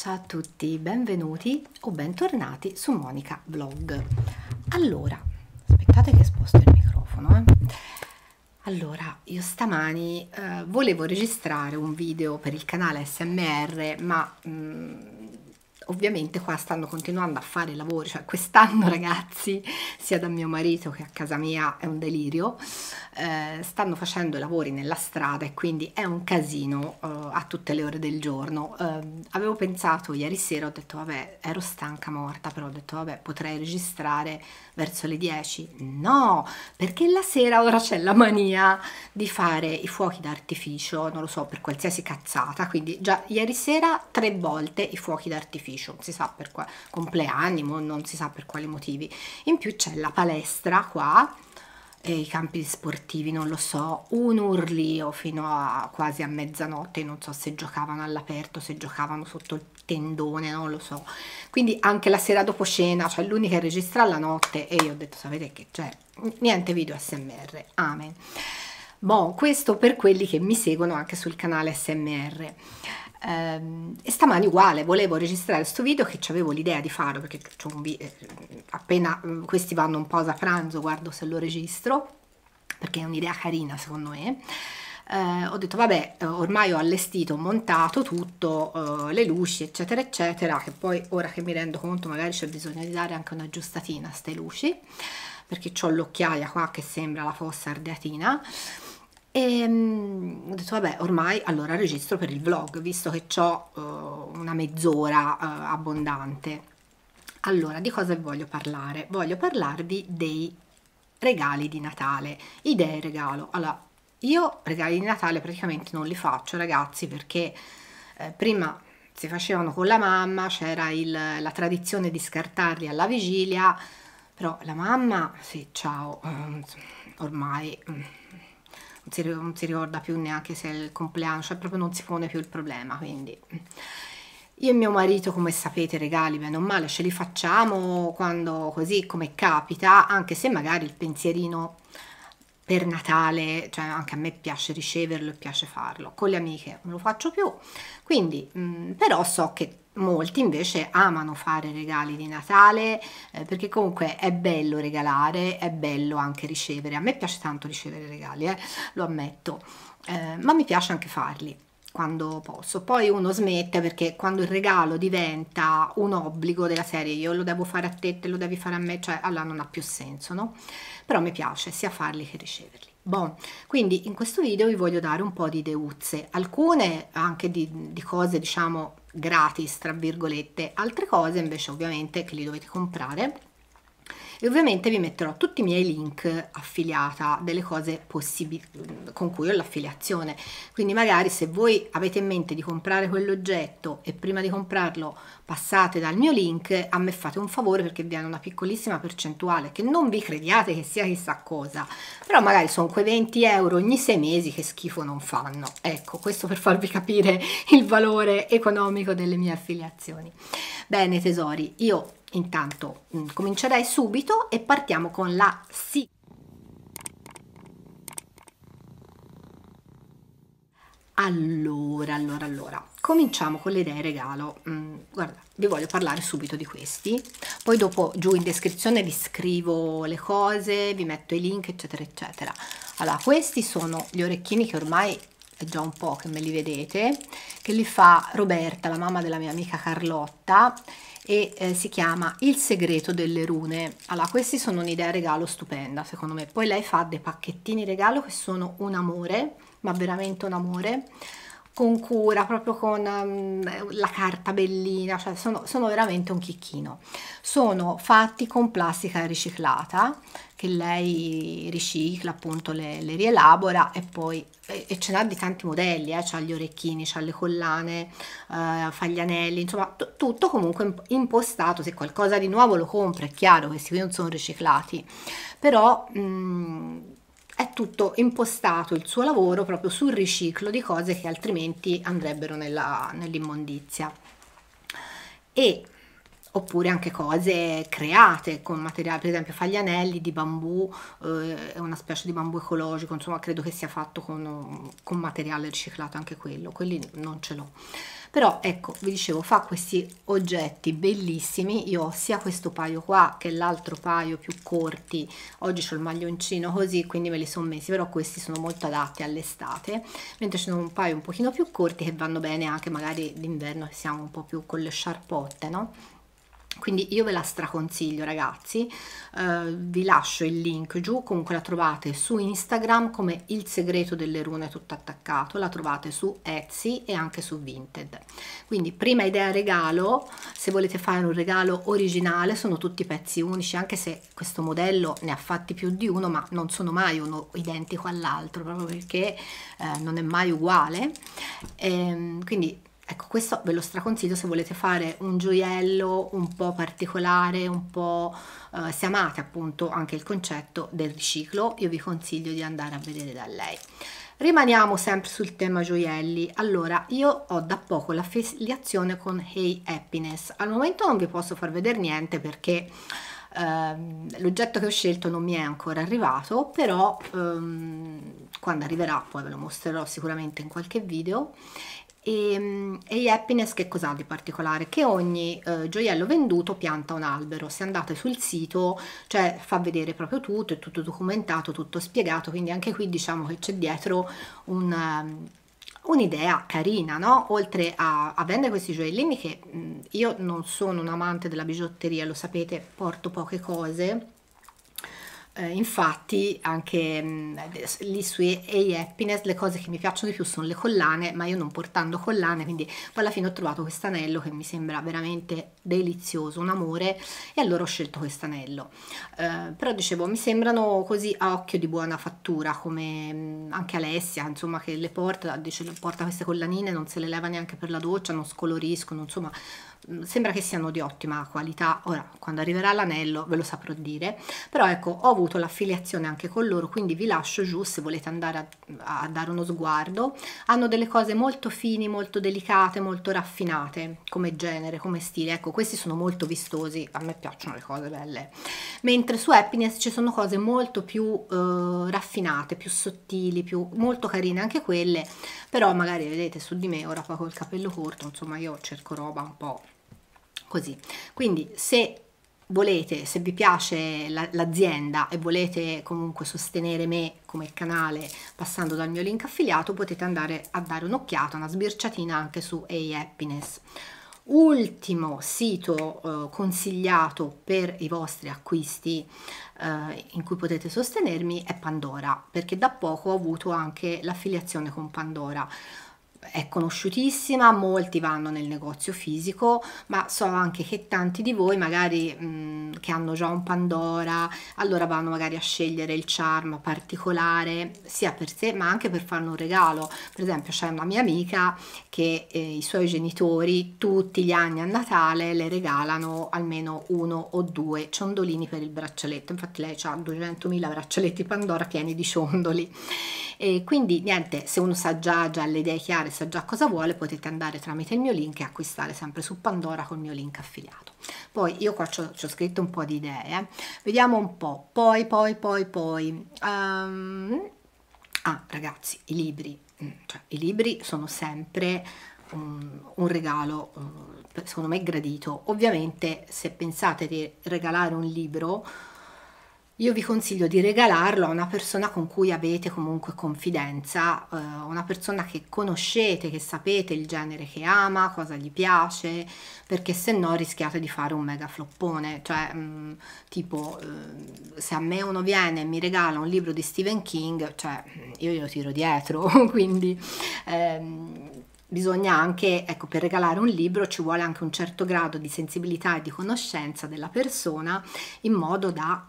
Ciao a tutti, benvenuti o bentornati su Monica Vlog. Allora, aspettate che sposto il microfono. Eh. Allora, io stamani eh, volevo registrare un video per il canale SMR, ma mh, mm, ovviamente qua stanno continuando a fare lavori, cioè quest'anno mm. ragazzi, sia da mio marito che a casa mia è un delirio, eh, stanno facendo lavori nella strada e quindi è un casino eh, a tutte le ore del giorno. Eh, avevo pensato ieri sera, ho detto vabbè, ero stanca morta, però ho detto vabbè, potrei registrare verso le 10? No, perché la sera ora c'è la mania di fare i fuochi d'artificio, non lo so, per qualsiasi cazzata, quindi già ieri sera tre volte i fuochi d'artificio, non si sa per quale compleanno, non si sa per quali motivi. In più c'è la palestra qua i campi sportivi, non lo so, un urlio fino a quasi a mezzanotte, non so se giocavano all'aperto, se giocavano sotto il tendone, non lo so. Quindi anche la sera dopo cena, cioè l'unica che registra la notte e io ho detto sapete che c'è, cioè, niente video SMR, amen. Boh, questo per quelli che mi seguono anche sul canale SMR. Ehm, e stamani uguale, volevo registrare questo video che avevo l'idea di farlo perché un video, eh, appena mm, questi vanno un po' da pranzo guardo se lo registro perché è un'idea carina secondo me. Eh, ho detto vabbè ormai ho allestito, montato tutto, eh, le luci eccetera eccetera che poi ora che mi rendo conto magari c'è bisogno di dare anche una giustatina a queste luci perché ho l'occhiaia qua che sembra la fossa ardeatina e ehm, ho detto, vabbè, ormai allora registro per il vlog, visto che ho uh, eh, una mezz'ora uh, abbondante. Allora, di cosa voglio parlare? Voglio parlarvi dei regali di Natale, idee regalo. Allora, io regali di Natale praticamente non li faccio, ragazzi, perché eh, prima si facevano con la mamma, c'era la tradizione di scartarli alla vigilia, però la mamma, sì, ciao, eh, ormai... Mm, si, non si ricorda più neanche se è il compleanno, cioè proprio non si pone più il problema, quindi... Io e mio marito, come sapete, regali bene o male ce li facciamo quando così come capita, anche se magari il pensierino per Natale, cioè anche a me piace riceverlo e piace farlo, con le amiche non lo faccio più, quindi mh, mm, però so che Molti invece amano fare regali di Natale eh, perché comunque è bello regalare, è bello anche ricevere. A me piace tanto ricevere regali, eh, lo ammetto, eh, ma mi piace anche farli quando posso. Poi uno smette perché quando il regalo diventa un obbligo della serie io lo devo fare a te, te lo devi fare a me, cioè allora non ha più senso, no? Però mi piace sia farli che riceverli. Bon, quindi in questo video vi voglio dare un po' di ideuzze, alcune anche di, di cose diciamo gratis tra virgolette altre cose invece ovviamente che li dovete comprare e ovviamente vi metterò tutti i miei link affiliata delle cose possibili con cui ho l'affiliazione quindi magari se voi avete in mente di comprare quell'oggetto e prima di comprarlo passate dal mio link a me fate un favore perché vi hanno una piccolissima percentuale che non vi crediate che sia chissà cosa però magari sono quei 20 euro ogni sei mesi che schifo non fanno ecco questo per farvi capire il valore economico delle mie affiliazioni bene tesori io Intanto mh, mm, comincerei subito e partiamo con la Si. Allora, allora, allora, cominciamo con le idee regalo. Mm, guarda, vi voglio parlare subito di questi, poi dopo giù in descrizione vi scrivo le cose, vi metto i link, eccetera, eccetera. Allora, questi sono gli orecchini che ormai è già un po' che me li vedete, che li fa Roberta, la mamma della mia amica Carlotta, e eh, si chiama Il segreto delle rune. Allora, questi sono un'idea regalo stupenda, secondo me. Poi lei fa dei pacchettini regalo che sono un amore, ma veramente un amore con cura, proprio con um, la carta bellina, cioè sono, sono, veramente un chicchino. Sono fatti con plastica riciclata, che lei ricicla, appunto le, le rielabora e poi e, e ce n'ha di tanti modelli, eh? c'ha gli orecchini, c'ha le collane, eh, fa gli anelli, insomma tutto comunque impostato, se qualcosa di nuovo lo compra è chiaro, questi qui non sono riciclati, però... Mh, mhmm, è tutto impostato il suo lavoro proprio sul riciclo di cose che altrimenti andrebbero nell'immondizia e oppure anche cose create con materiali, per esempio fa gli anelli di bambù, eh, è una specie di bambù ecologico, insomma credo che sia fatto con, con materiale riciclato anche quello, quelli non ce l'ho però ecco vi dicevo fa questi oggetti bellissimi io ho sia questo paio qua che l'altro paio più corti oggi ho il maglioncino così quindi me li sono messi però questi sono molto adatti all'estate mentre ce ne sono un paio un pochino più corti che vanno bene anche magari d'inverno che siamo un po' più con le sciarpotte no? quindi io ve la straconsiglio ragazzi, uh, vi lascio il link giù, comunque la trovate su Instagram come il segreto delle rune tutto attaccato, la trovate su Etsy e anche su Vinted. Quindi prima idea regalo, se volete fare un regalo originale sono tutti pezzi unici, anche se questo modello ne ha fatti più di uno, ma non sono mai uno identico all'altro, proprio perché uh, non è mai uguale. E, ehm, quindi Ecco, questo ve lo straconsiglio se volete fare un gioiello un po' particolare, un po' eh, se amate appunto anche il concetto del riciclo, io vi consiglio di andare a vedere da lei. Rimaniamo sempre sul tema gioielli. Allora, io ho da poco la filiazione con Hey Happiness. Al momento non vi posso far vedere niente perché ehm, l'oggetto che ho scelto non mi è ancora arrivato, però ehm, quando arriverà poi ve lo mostrerò sicuramente in qualche video Ehm, e, e Happiness che cos'ha di particolare? Che ogni eh, gioiello venduto pianta un albero, se andate sul sito cioè, fa vedere proprio tutto, è tutto documentato, tutto spiegato, quindi anche qui diciamo che c'è dietro un... Um, un'idea carina, no? Oltre a, a, vendere questi gioiellini che mh, mm, io non sono un amante della bigiotteria, lo sapete, porto poche cose eh, infatti anche mh, mm, lì su e Happiness le cose che mi piacciono di più sono le collane, ma io non portando collane, quindi poi alla fine ho trovato questo anello che mi sembra veramente delizioso, un amore, e allora ho scelto quest'anello. Eh, però dicevo, mi sembrano così a occhio di buona fattura, come mh, mm, anche Alessia, insomma, che le porta, dice, porta queste collanine, non se le leva neanche per la doccia, non scoloriscono, insomma sembra che siano di ottima qualità ora quando arriverà l'anello ve lo saprò dire però ecco ho avuto l'affiliazione anche con loro quindi vi lascio giù se volete andare a, a, dare uno sguardo hanno delle cose molto fini molto delicate molto raffinate come genere come stile ecco questi sono molto vistosi a me piacciono le cose belle mentre su happiness ci sono cose molto più eh, raffinate più sottili più molto carine anche quelle però magari vedete su di me ora qua col capello corto insomma io cerco roba un po' così. Quindi se volete, se vi piace l'azienda e volete comunque sostenere me come canale passando dal mio link affiliato, potete andare a dare un'occhiata, una sbirciatina anche su Hey Happiness. Ultimo sito eh, consigliato per i vostri acquisti eh, in cui potete sostenermi è Pandora, perché da poco ho avuto anche l'affiliazione con Pandora è conosciutissima, molti vanno nel negozio fisico, ma so anche che tanti di voi magari mh, mm, che hanno già un Pandora, allora vanno magari a scegliere il charm particolare sia per sé ma anche per farne un regalo. Per esempio c'è una mia amica che eh, i suoi genitori tutti gli anni a Natale le regalano almeno uno o due ciondolini per il braccialetto, infatti lei ha 200.000 braccialetti Pandora pieni di ciondoli e quindi niente se uno sa già, già le idee chiare sa già cosa vuole potete andare tramite il mio link e acquistare sempre su Pandora col mio link affiliato poi io qua ci ho scritto un po' di idee eh. vediamo un po' poi poi poi poi um, ah ragazzi i libri mm, cioè, i libri sono sempre un, un regalo un, secondo me gradito ovviamente se pensate di regalare un libro io vi consiglio di regalarlo a una persona con cui avete comunque confidenza, eh, una persona che conoscete, che sapete il genere che ama, cosa gli piace, perché se no rischiate di fare un mega floppone, cioè mh, mm, tipo eh, se a me uno viene e mi regala un libro di Stephen King, cioè mm, io glielo tiro dietro, quindi... Ehm, bisogna anche, ecco, per regalare un libro ci vuole anche un certo grado di sensibilità e di conoscenza della persona in modo da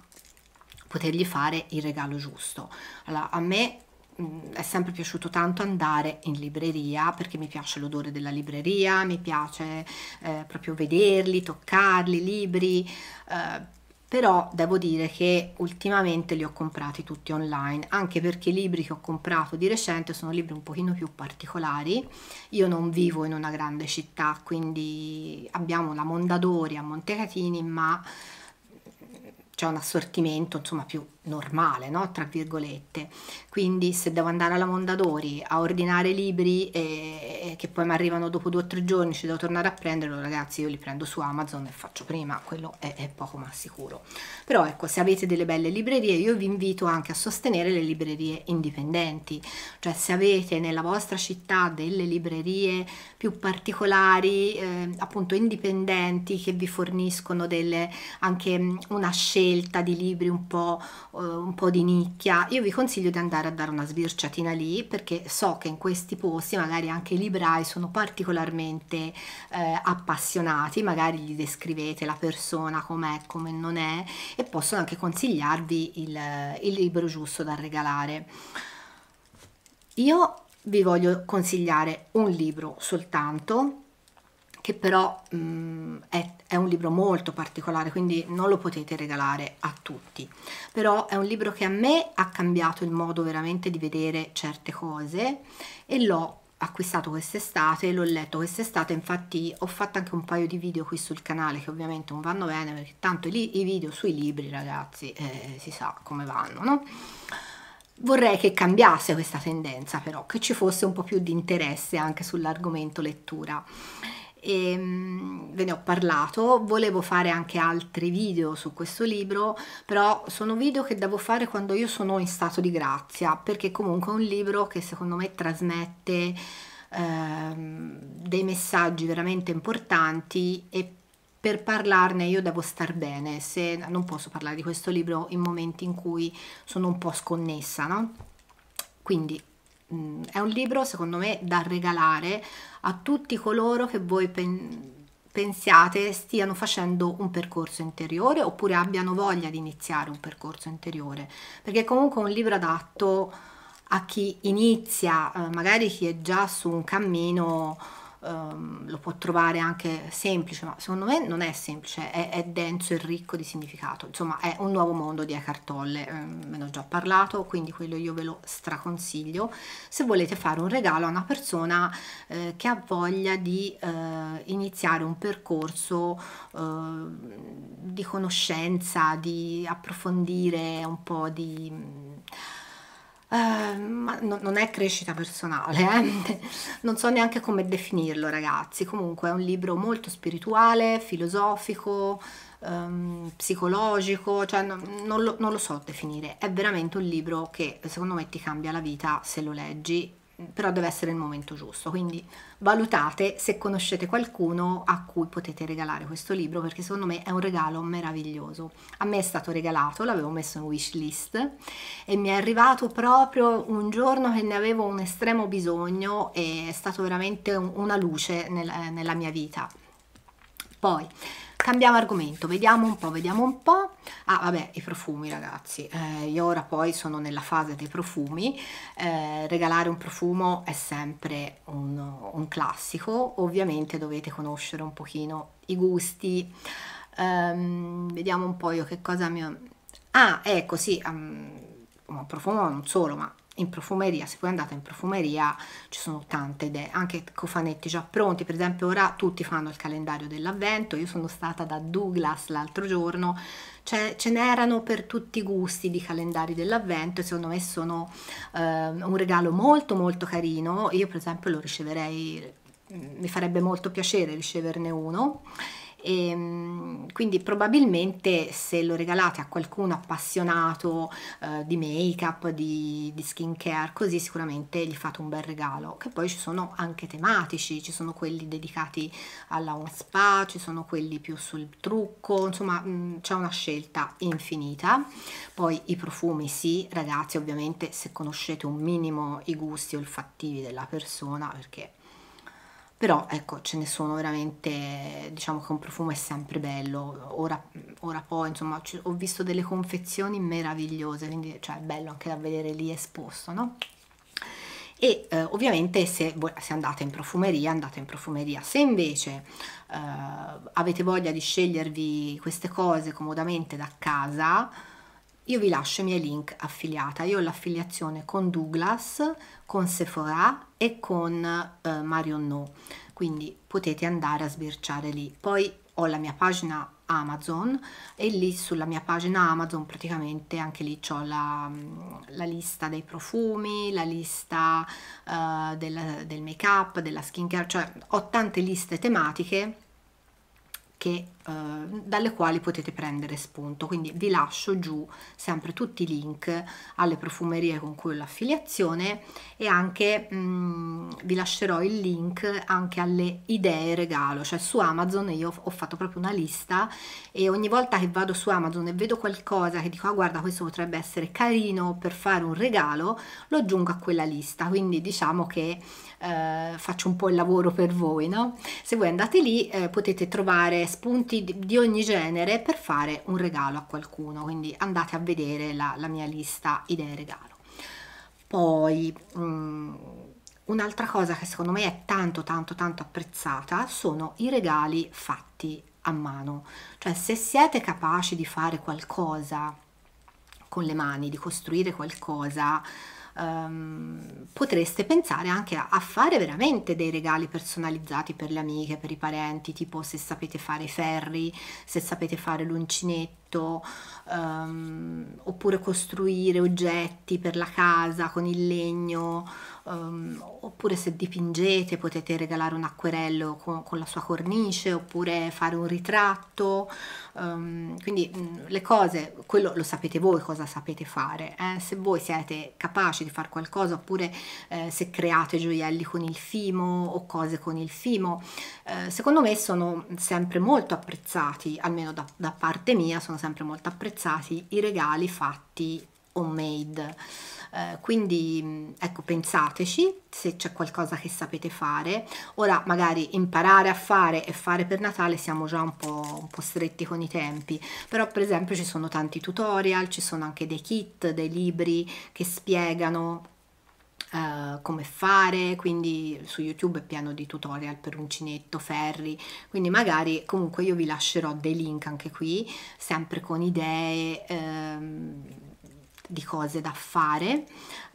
potergli fare il regalo giusto. Allora, a me mh, mm, è sempre piaciuto tanto andare in libreria perché mi piace l'odore della libreria, mi piace eh, proprio vederli, toccarli, libri. Eh, però devo dire che ultimamente li ho comprati tutti online, anche perché i libri che ho comprato di recente sono libri un pochino più particolari. Io non vivo in una grande città, quindi abbiamo la Mondadori a Montecatini, ma c'è un assortimento insomma più normale, no? tra virgolette. Quindi se devo andare alla Mondadori a ordinare libri e che poi mi arrivano dopo due o tre giorni, ci devo tornare a prenderlo, ragazzi io li prendo su Amazon e faccio prima, quello è, è poco ma sicuro. Però ecco, se avete delle belle librerie, io vi invito anche a sostenere le librerie indipendenti, cioè se avete nella vostra città delle librerie più particolari, eh, appunto indipendenti, che vi forniscono delle, anche una scelta di libri un po', eh, un po' di nicchia, io vi consiglio di andare a dare una sbirciatina lì perché so che in questi posti magari anche i libri librai sono particolarmente eh, appassionati, magari gli descrivete la persona com'è, come non è e possono anche consigliarvi il, il libro giusto da regalare. Io vi voglio consigliare un libro soltanto che però mh, mm, è, è, un libro molto particolare, quindi non lo potete regalare a tutti. Però è un libro che a me ha cambiato il modo veramente di vedere certe cose e l'ho acquistato quest'estate, l'ho letto quest'estate, infatti ho fatto anche un paio di video qui sul canale che ovviamente non vanno bene perché tanto i, i video sui libri ragazzi eh, si sa come vanno, no? Vorrei che cambiasse questa tendenza però, che ci fosse un po' più di interesse anche sull'argomento lettura e ehm, ve ne ho parlato, volevo fare anche altri video su questo libro, però sono video che devo fare quando io sono in stato di grazia, perché comunque è un libro che secondo me trasmette ehm, dei messaggi veramente importanti e per parlarne io devo star bene, se non posso parlare di questo libro in momenti in cui sono un po' sconnessa, no? Quindi è un libro secondo me da regalare a tutti coloro che voi pensate pensiate stiano facendo un percorso interiore oppure abbiano voglia di iniziare un percorso interiore, perché comunque è un libro adatto a chi inizia, eh, magari chi è già su un cammino um, lo può trovare anche semplice, ma secondo me non è semplice, è, è, denso e ricco di significato. Insomma, è un nuovo mondo di Eckhart Tolle, um, ve ne ho già parlato, quindi quello io ve lo straconsiglio. Se volete fare un regalo a una persona eh, che ha voglia di eh, iniziare un percorso eh, di conoscenza, di approfondire un po' di eh, ma no, non è crescita personale, eh? non so neanche come definirlo ragazzi, comunque è un libro molto spirituale, filosofico, ehm, psicologico, cioè no, non, lo, non lo so definire, è veramente un libro che secondo me ti cambia la vita se lo leggi però deve essere il momento giusto, quindi valutate se conoscete qualcuno a cui potete regalare questo libro perché secondo me è un regalo meraviglioso. A me è stato regalato, l'avevo messo in wish list e mi è arrivato proprio un giorno che ne avevo un estremo bisogno e è stato veramente una luce nel, eh, nella mia vita. Poi Cambiamo argomento, vediamo un po', vediamo un po'. Ah, vabbè, i profumi, ragazzi. Eh, io ora poi sono nella fase dei profumi. Eh, regalare un profumo è sempre un, un classico. Ovviamente dovete conoscere un pochino i gusti. Um, vediamo un po' io che cosa mi... Ah, ecco, sì, um, un profumo non solo, ma in profumeria, se poi andate in profumeria ci sono tante idee, anche cofanetti già pronti, per esempio ora tutti fanno il calendario dell'avvento, io sono stata da Douglas l'altro giorno, cioè, ce n'erano per tutti i gusti di calendari dell'avvento secondo me sono eh, un regalo molto molto carino, io per esempio lo riceverei, mi farebbe molto piacere riceverne uno e, ehm, quindi probabilmente se lo regalate a qualcuno appassionato eh, di make up, di, di skincare, così sicuramente gli fate un bel regalo. Che poi ci sono anche tematici, ci sono quelli dedicati alla home spa, ci sono quelli più sul trucco, insomma mm, c'è una scelta infinita. Poi i profumi sì, ragazzi, ovviamente se conoscete un minimo i gusti olfattivi della persona, perché però ecco ce ne sono veramente diciamo che un profumo è sempre bello ora, ora poi insomma ho visto delle confezioni meravigliose quindi cioè, è bello anche da vedere lì esposto no? e eh, ovviamente se, se, andate in profumeria andate in profumeria se invece eh, avete voglia di scegliervi queste cose comodamente da casa io vi lascio i miei link affiliata, io ho l'affiliazione con Douglas, con Sephora e con eh, Marion No, quindi potete andare a sbirciare lì. Poi ho la mia pagina Amazon e lì sulla mia pagina Amazon praticamente anche lì ho la, mm, la lista dei profumi, la lista uh, del, del make up, della skincare, cioè ho tante liste tematiche che, eh, dalle quali potete prendere spunto. Quindi vi lascio giù sempre tutti i link alle profumerie con cui ho l'affiliazione e anche mh, mm, vi lascerò il link anche alle idee regalo, cioè su Amazon io ho fatto proprio una lista e ogni volta che vado su Amazon e vedo qualcosa che dico ah guarda questo potrebbe essere carino per fare un regalo, lo aggiungo a quella lista, quindi diciamo che eh, faccio un po' il lavoro per voi, no? Se voi andate lì eh, potete trovare spunti di ogni genere per fare un regalo a qualcuno, quindi andate a vedere la, la mia lista idee regalo. Poi mm, un'altra cosa che secondo me è tanto tanto tanto apprezzata sono i regali fatti a mano, cioè se siete capaci di fare qualcosa con le mani, di costruire qualcosa, ehm, potreste pensare anche a, a, fare veramente dei regali personalizzati per le amiche, per i parenti, tipo se sapete fare i ferri, se sapete fare l'uncinetto letto, um, ehm, oppure costruire oggetti per la casa con il legno, um, oppure se dipingete potete regalare un acquerello con, con la sua cornice, oppure fare un ritratto, um, quindi mh, mm, le cose, quello lo sapete voi cosa sapete fare, eh? se voi siete capaci di fare qualcosa, oppure eh, se create gioielli con il fimo o cose con il fimo, eh, secondo me sono sempre molto apprezzati, almeno da, da parte mia, sono sempre molto apprezzati i regali fatti homemade. Eh, quindi ecco pensateci se c'è qualcosa che sapete fare ora magari imparare a fare e fare per Natale siamo già un po', un po', stretti con i tempi però per esempio ci sono tanti tutorial ci sono anche dei kit dei libri che spiegano uh, come fare, quindi su YouTube è pieno di tutorial per uncinetto, ferri, quindi magari comunque io vi lascerò dei link anche qui, sempre con idee. Um, di cose da fare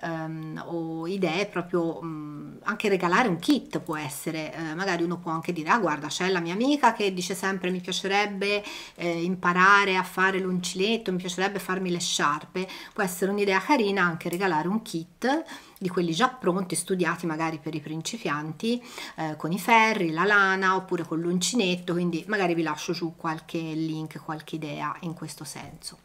um, o idee proprio um, anche regalare un kit può essere eh, magari uno può anche dire ah guarda c'è la mia amica che dice sempre mi piacerebbe eh, imparare a fare l'uncinetto mi piacerebbe farmi le sciarpe può essere un'idea carina anche regalare un kit di quelli già pronti studiati magari per i principianti eh, con i ferri la lana oppure con l'uncinetto quindi magari vi lascio giù qualche link qualche idea in questo senso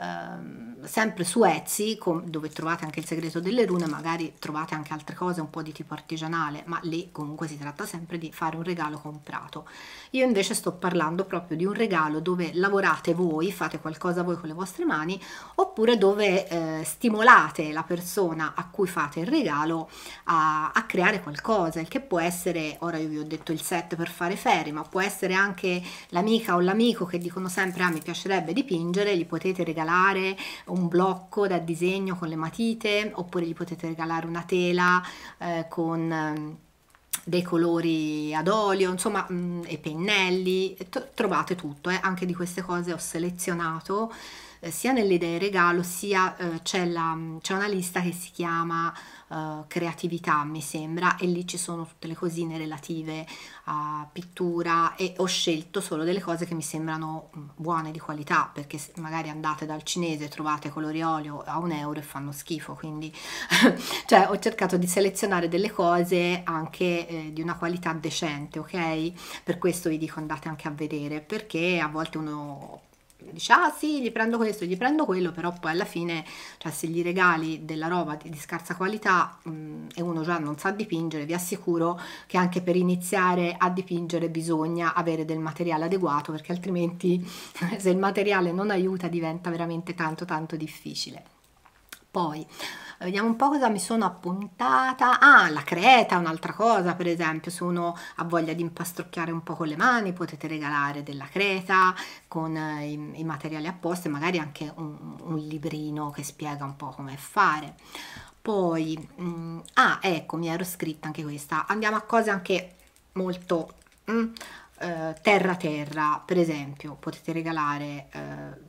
Ehm, sempre su Etsy, com- dove trovate anche il segreto delle rune, magari trovate anche altre cose un po' di tipo artigianale, ma lì comunque si tratta sempre di fare un regalo comprato. Io invece sto parlando proprio di un regalo dove lavorate voi, fate qualcosa voi con le vostre mani, oppure dove eh, stimolate la persona a cui fate il regalo a, a creare qualcosa, il che può essere, ora io vi ho detto il set per fare ferie, ma può essere anche l'amica o l'amico che dicono sempre ah mi piacerebbe dipingere, gli potete regalare regalare un blocco da disegno con le matite oppure gli potete regalare una tela eh, con ehm, dei colori ad olio, insomma, mh, mm, e pennelli, trovate tutto, eh. anche di queste cose ho selezionato eh, sia nelle idee regalo sia eh, c'è una lista che si chiama eh, creatività mi sembra e lì ci sono tutte le cosine relative a pittura e ho scelto solo delle cose che mi sembrano mm, buone di qualità perché magari andate dal cinese e trovate colori olio a un euro e fanno schifo quindi cioè ho cercato di selezionare delle cose anche eh, di una qualità decente ok per questo vi dico andate anche a vedere perché a volte uno dice ah sì gli prendo questo gli prendo quello però poi alla fine cioè se gli regali della roba di, di scarsa qualità mh, e uno già non sa dipingere vi assicuro che anche per iniziare a dipingere bisogna avere del materiale adeguato perché altrimenti se il materiale non aiuta diventa veramente tanto tanto difficile poi vediamo un po' cosa mi sono appuntata ah la creta è un'altra cosa per esempio se uno ha voglia di impastocchiare un po' con le mani potete regalare della creta con eh, i, i materiali apposta magari anche un, un librino che spiega un po' come fare poi mh, mm, ah ecco mi ero scritta anche questa andiamo a cose anche molto mh, mm, eh, terra terra per esempio potete regalare eh,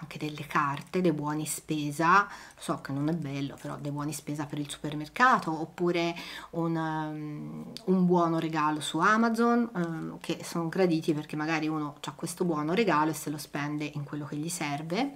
anche delle carte, dei buoni spesa, so che non è bello, però dei buoni spesa per il supermercato, oppure un, um, un buono regalo su Amazon, um, che sono graditi perché magari uno ha questo buono regalo e se lo spende in quello che gli serve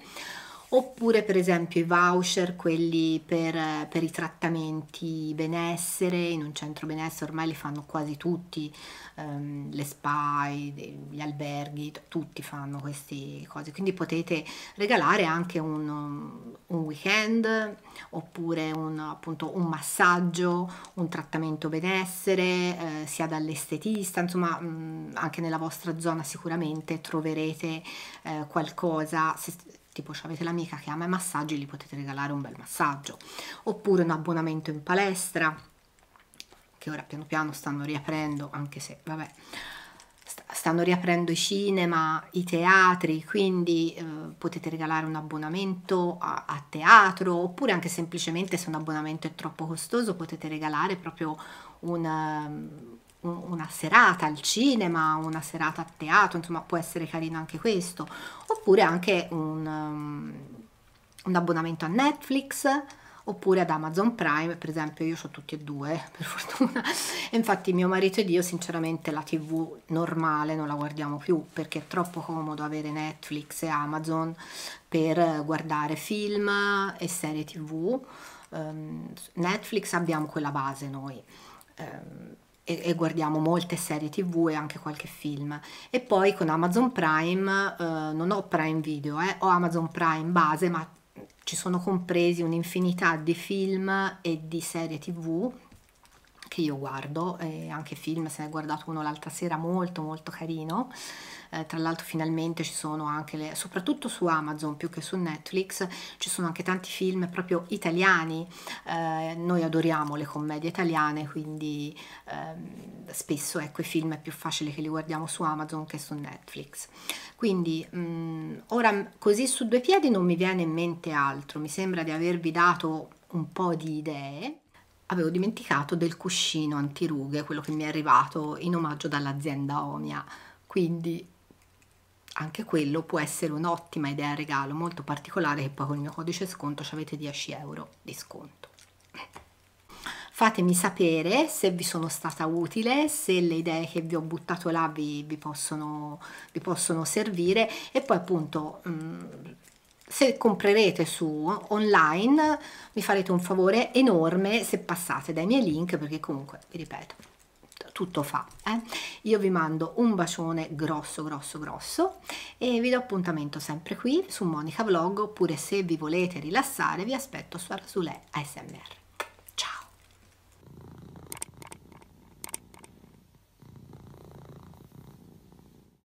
oppure per esempio i voucher, quelli per, per, i trattamenti benessere, in un centro benessere ormai li fanno quasi tutti, ehm, le spa, gli alberghi, tutti fanno queste cose, quindi potete regalare anche un, un weekend oppure un, appunto, un massaggio, un trattamento benessere, eh, sia dall'estetista, insomma mh, anche nella vostra zona sicuramente troverete eh, qualcosa. Se, tipo se avete l'amica che ama i massaggi gli potete regalare un bel massaggio oppure un abbonamento in palestra che ora piano piano stanno riaprendo anche se vabbè stanno riaprendo i cinema, i teatri, quindi eh, potete regalare un abbonamento a, a, teatro oppure anche semplicemente se un abbonamento è troppo costoso potete regalare proprio un, ehm, una serata al cinema, una serata a teatro, insomma può essere carino anche questo, oppure anche un, um, un abbonamento a Netflix oppure ad Amazon Prime, per esempio io ho tutti e due per fortuna, e infatti mio marito ed io sinceramente la tv normale non la guardiamo più perché è troppo comodo avere Netflix e Amazon per guardare film e serie tv, um, ehm, Netflix abbiamo quella base noi. Um, e, e, guardiamo molte serie tv e anche qualche film. E poi con Amazon Prime, eh, non ho Prime Video, eh, ho Amazon Prime base, ma ci sono compresi un'infinità di film e di serie tv che io guardo, eh, anche film, se ne è guardato uno l'altra sera, molto molto carino. Eh, tra l'altro finalmente ci sono anche, le, soprattutto su Amazon più che su Netflix, ci sono anche tanti film proprio italiani. Eh, noi adoriamo le commedie italiane, quindi ehm, spesso ecco i film è più facile che li guardiamo su Amazon che su Netflix. Quindi mh, mm, ora mm, così su due piedi non mi viene in mente altro, mi sembra di avervi dato un po' di idee avevo dimenticato del cuscino antirughe, quello che mi è arrivato in omaggio dall'azienda Omia, quindi anche quello può essere un'ottima idea regalo, molto particolare che poi con il mio codice sconto avete 10 euro di sconto. Fatemi sapere se vi sono stata utile, se le idee che vi ho buttato là vi, vi, possono, vi possono, servire e poi appunto mh, mm, se comprerete su online mi farete un favore enorme se passate dai miei link perché comunque vi ripeto tutto fa eh? io vi mando un bacione grosso grosso grosso e vi do appuntamento sempre qui su Monica Vlog oppure se vi volete rilassare vi aspetto su Arsule ASMR